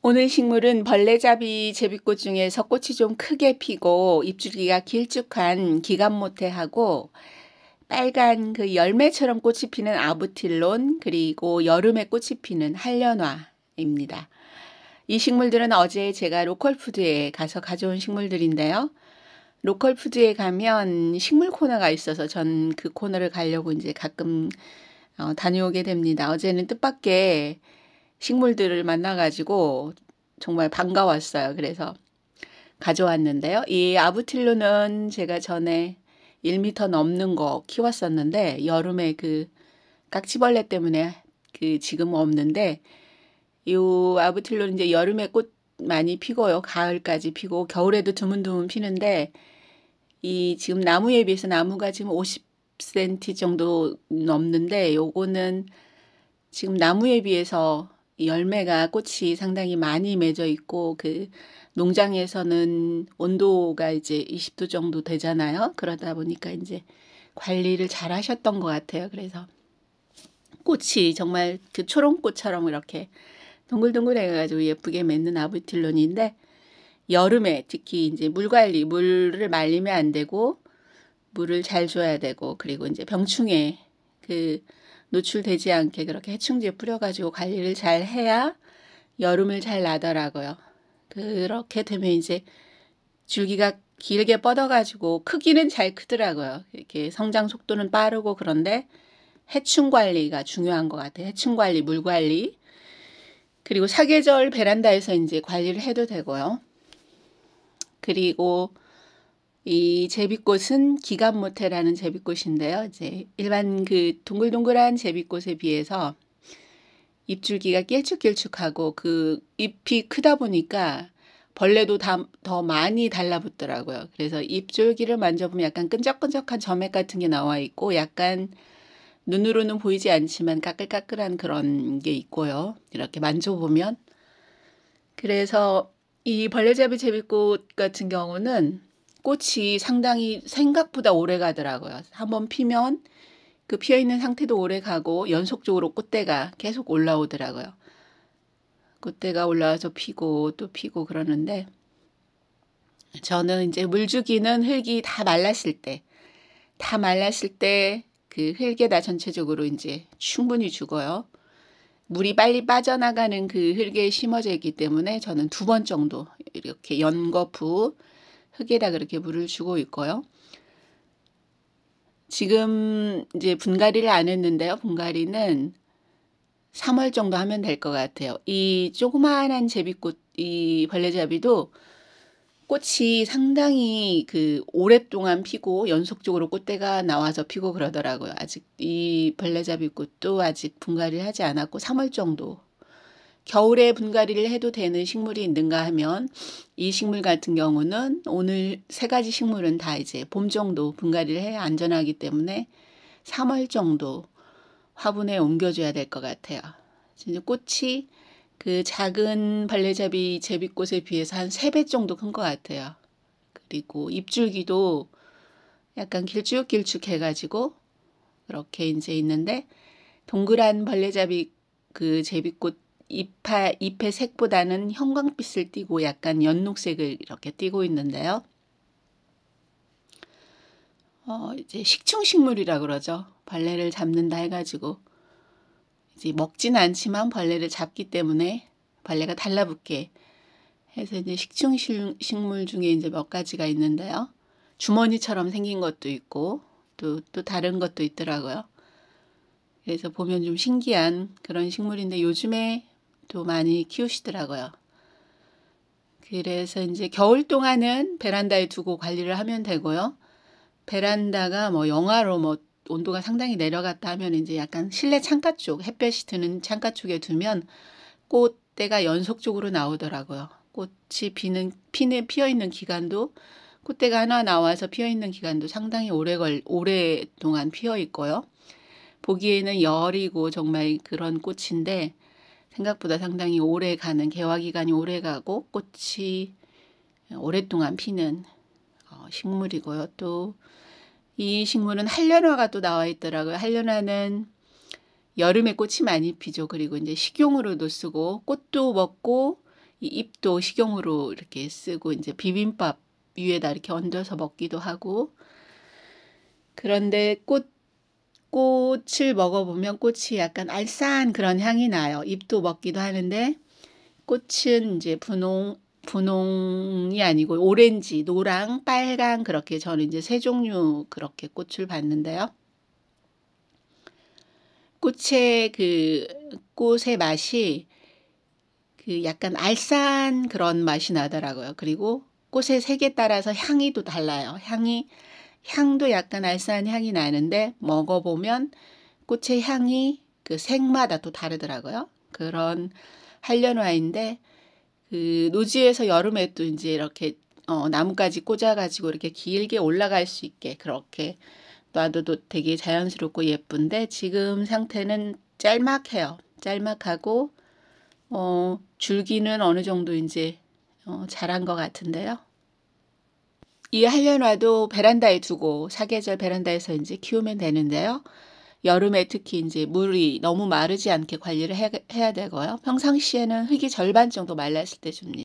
오늘 식물은 벌레잡이 제비꽃 중에서 꽃이 좀 크게 피고 입줄기가 길쭉한 기간모태하고 빨간 그 열매처럼 꽃이 피는 아부틸론 그리고 여름에 꽃이 피는 한련화입니다. 이 식물들은 어제 제가 로컬푸드에 가서 가져온 식물들인데요. 로컬푸드에 가면 식물 코너가 있어서 전 그 코너를 가려고 이제 가끔 어, 다녀오게 됩니다. 어제는 뜻밖의 식물들을 만나가지고 정말 반가웠어요. 그래서 가져왔는데요. 이 아부틸루는 제가 전에 1미터 넘는 거 키웠었는데 여름에 그 깍지벌레 때문에 그 지금 없는데 이 아부틸루는 이제 여름에 꽃 많이 피고요. 가을까지 피고 겨울에도 드문드문 피는데 이 지금 나무에 비해서 나무가 지금 50cm 정도 넘는데 요거는 지금 나무에 비해서 열매가 꽃이 상당히 많이 맺어 있고 그 농장에서는 온도가 이제 20도 정도 되잖아요. 그러다 보니까 이제 관리를 잘 하셨던 것 같아요. 그래서 꽃이 정말 그 초롱꽃처럼 이렇게 동글동글 해가지고 예쁘게 맺는 아부틸론인데 여름에 특히 이제 물 관리, 물을 말리면 안 되고 물을 잘 줘야 되고 그리고 이제 병충해 그 노출되지 않게 그렇게 해충제 뿌려가지고 관리를 잘 해야 여름을 잘 나더라고요. 그렇게 되면 이제 줄기가 길게 뻗어가지고 크기는 잘 크더라고요. 이렇게 성장 속도는 빠르고 그런데 해충 관리가 중요한 것 같아요. 해충 관리, 물 관리. 그리고 사계절 베란다에서 이제 관리를 해도 되고요. 그리고 이 제비꽃은 기감모태라는 제비꽃인데요. 이제 일반 그 동글동글한 제비꽃에 비해서 입줄기가 길쭉길쭉하고 그 잎이 크다 보니까 벌레도 다, 더 많이 달라붙더라고요. 그래서 잎줄기를 만져보면 약간 끈적끈적한 점액 같은 게 나와 있고 약간 눈으로는 보이지 않지만 까끌까끌한 그런 게 있고요. 이렇게 만져보면 그래서 이 벌레잡이 제비꽃 같은 경우는 꽃이 상당히 생각보다 오래 가더라고요. 한번 피면 그 피어 있는 상태도 오래 가고 연속적으로 꽃대가 계속 올라오더라고요. 꽃대가 올라와서 피고 또 피고 그러는데 저는 이제 물주기는 흙이 다 말랐을 때, 다 말랐을 때 그 흙에 다 전체적으로 이제 충분히 죽어요. 물이 빨리 빠져나가는 그 흙에 심어져 있기 때문에 저는 두 번 정도 이렇게 연거푸 흙에다 그렇게 물을 주고 있고요. 지금 이제 분갈이를 안 했는데요. 분갈이는 3월 정도 하면 될 것 같아요. 이 조그마한 제비꽃, 이 벌레잡이도 꽃이 상당히 그 오랫동안 피고 연속적으로 꽃대가 나와서 피고 그러더라고요. 아직 이 벌레잡이 꽃도 아직 분갈이를 하지 않았고 3월 정도 겨울에 분갈이를 해도 되는 식물이 있는가 하면 이 식물 같은 경우는 오늘 세 가지 식물은 다 이제 봄 정도 분갈이를 해야 안전하기 때문에 3월 정도 화분에 옮겨줘야 될 것 같아요. 진짜 꽃이 그 작은 벌레잡이 제비꽃에 비해서 한 3배 정도 큰 것 같아요. 그리고 입줄기도 약간 길쭉길쭉 해가지고 이렇게 이제 있는데 동그란 벌레잡이 그 제비꽃 잎의, 잎의 색보다는 형광빛을 띠고 약간 연녹색을 이렇게 띠고 있는데요. 어, 이제 식충식물이라 그러죠. 벌레를 잡는다 해가지고 이제 먹진 않지만 벌레를 잡기 때문에 벌레가 달라붙게 해서 이제 식충식물 중에 이제 몇 가지가 있는데요. 주머니처럼 생긴 것도 있고 또, 또 다른 것도 있더라고요. 그래서 보면 좀 신기한 그런 식물인데 요즘에 또 많이 키우시더라고요. 그래서 이제 겨울 동안은 베란다에 두고 관리를 하면 되고요. 베란다가 뭐 영하로 뭐 온도가 상당히 내려갔다 하면 이제 약간 실내 창가 쪽 햇볕이 드는 창가 쪽에 두면 꽃대가 연속적으로 나오더라고요. 꽃이 피는 피는 피어 있는 기간도 꽃대가 하나 나와서 피어 있는 기간도 상당히 오래 걸 오랫동안 피어 있고요. 보기에는 여리고 정말 그런 꽃인데 생각보다 상당히 오래 가는 개화 기간이 오래 가고 꽃이 오랫동안 피는 어, 식물이고요. 또 이 식물은 한련화가 또 나와 있더라고요. 한련화는 여름에 꽃이 많이 피죠. 그리고 이제 식용으로도 쓰고 꽃도 먹고 이 잎도 식용으로 이렇게 쓰고 이제 비빔밥 위에다 이렇게 얹어서 먹기도 하고 그런데 꽃 꽃을 먹어보면 꽃이 약간 알싸한 그런 향이 나요. 잎도 먹기도 하는데 꽃은 이제 분홍, 분홍이 아니고 오렌지, 노랑, 빨강 그렇게 저는 이제 세 종류 그렇게 꽃을 봤는데요. 꽃의 그 꽃의 맛이 그 약간 알싸한 그런 맛이 나더라고요. 그리고 꽃의 색에 따라서 향이 또 달라요. 향이 향도 약간 알싸한 향이 나는데 먹어보면 꽃의 향이 그 색마다 또 다르더라고요. 그런 한련화인데 그 노지에서 여름에 또 이제 이렇게 어, 나뭇가지 꽂아가지고 이렇게 길게 올라갈 수 있게 그렇게 놔둬도 되게 자연스럽고 예쁜데 지금 상태는 짤막해요. 짤막하고 어, 줄기는 어느 정도 이제 어, 자란 것 같은데요. 이한려놔도 베란다에 두고 사계절 베란다에서 이제 키우면 되는데요. 여름에 특히 이제 물이 너무 마르지 않게 관리를 해, 해야 되고요. 평상시에는 흙이 절반 정도 말랐을 때 줍니다.